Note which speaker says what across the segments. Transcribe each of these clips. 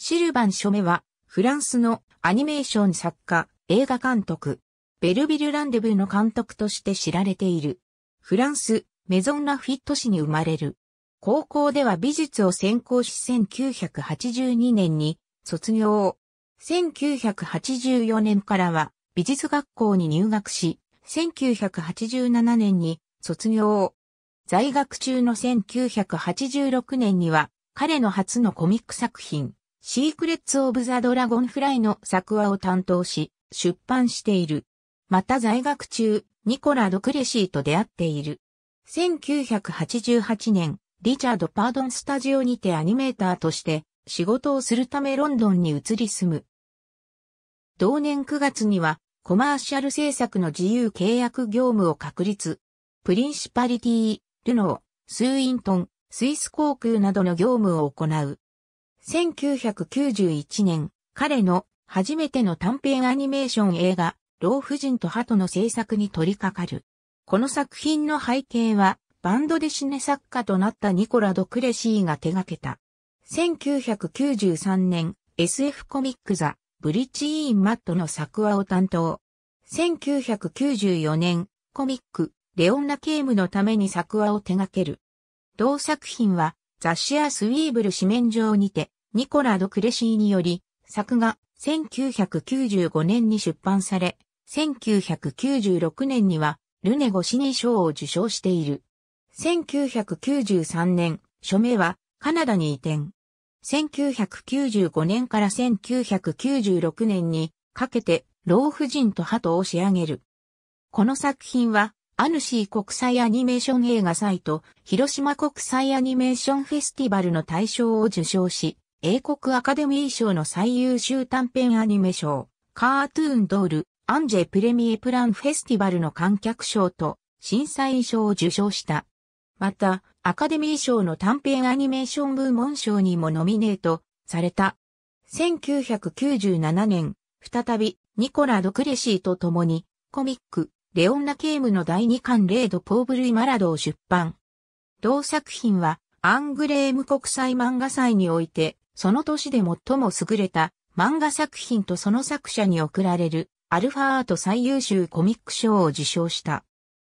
Speaker 1: シルバン・ショメは、フランスのアニメーション作家、映画監督、ベルビル・ランデブーの監督として知られている。フランス、メゾン・ラフィット市に生まれる。高校では美術を専攻し1982年に卒業1984年からは美術学校に入学し、1987年に卒業在学中の1986年には彼の初のコミック作品、シークレッツ・オブ・ザ・ドラゴンフライの作話を担当し、出版している。また在学中、ニコラ・ドクレシーと出会っている。1988年、リチャード・パードンスタジオにてアニメーターとして仕事をするためロンドンに移り住む。同年9月にはコマーシャル制作の自由契約業務を確立。プリンシパリティ、ルノー、スーイントン、スイス航空などの業務を行う。1991年、彼の初めての短編アニメーション映画、老婦人と鳩の制作に取り掛かる。この作品の背景は、バンドでシネ作家となったニコラ・ドクレシーが手掛けた。1993年、SF コミックザ・ブリッジ・イン・マットの作話を担当。1994年、コミック、レオンナ・ケームのために作話を手掛ける。同作品は、雑誌やスウィーブル紙面上にて、ニコラ・ド・クレシーにより、作画、1995年に出版され、1996年には、ルネゴシニ賞を受賞している。1993年、署名は、カナダに移転。1995年から1996年に、かけて、老婦人と鳩を仕上げる。この作品は、アヌシー国際アニメーション映画祭と広島国際アニメーションフェスティバルの大賞を受賞し、英国アカデミー賞の最優秀短編アニメ賞、カートゥーンドール、アンジェプレミエプランフェスティバルの観客賞と審査員賞を受賞した。また、アカデミー賞の短編アニメーション部門賞にもノミネートされた。1997年、再びニコラ・ドクレシーと共にコミック、レオンナ・ケームの第2巻レード・ポーブルイ・マラドを出版。同作品はアングレーム国際漫画祭においてその年で最も優れた漫画作品とその作者に贈られるアルファアート最優秀コミック賞を受賞した。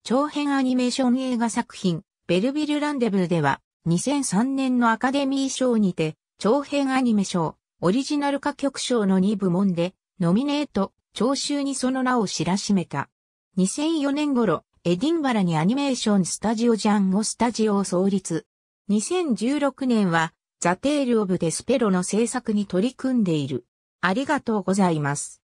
Speaker 1: 長編アニメーション映画作品、ベルビル・ランデブーでは、2003年のアカデミー賞にて、長編アニメ賞、オリジナル歌曲賞の2部門で、ノミネート、聴衆にその名を知らしめた。2004年頃、エディンバラにアニメーションスタジオジャンゴスタジオを創立。2016年は、ザ・テール・オブ・デスペロの制作に取り組んでいる。ありがとうございます。